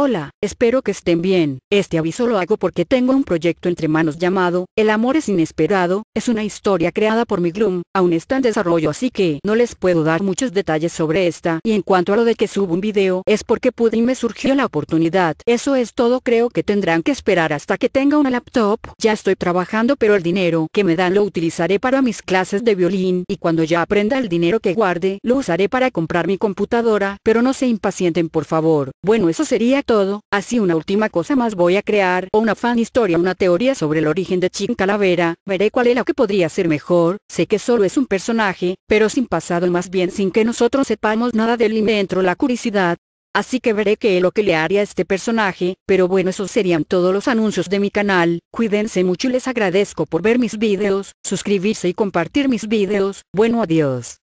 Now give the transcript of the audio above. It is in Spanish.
Hola, espero que estén bien. Este aviso lo hago porque tengo un proyecto entre manos llamado El amor es inesperado. Es una historia creada por mi Gloom, aún está en desarrollo así que no les puedo dar muchos detalles sobre esta. Y en cuanto a lo de que subo un video, es porque pude y me surgió la oportunidad. Eso es todo, creo que tendrán que esperar hasta que tenga una laptop. Ya estoy trabajando pero el dinero que me dan lo utilizaré para mis clases de violín y cuando ya aprenda el dinero que guarde, lo usaré para comprar mi computadora, pero no se impacienten por favor. Bueno, eso sería todo, así una última cosa más voy a crear o una fan historia, una teoría sobre el origen de Chin Calavera, veré cuál es la que podría ser mejor, sé que solo es un personaje, pero sin pasado más bien sin que nosotros sepamos nada de él y me la curiosidad, Así que veré qué es lo que le haría a este personaje, pero bueno esos serían todos los anuncios de mi canal, cuídense mucho y les agradezco por ver mis videos, suscribirse y compartir mis videos, bueno adiós.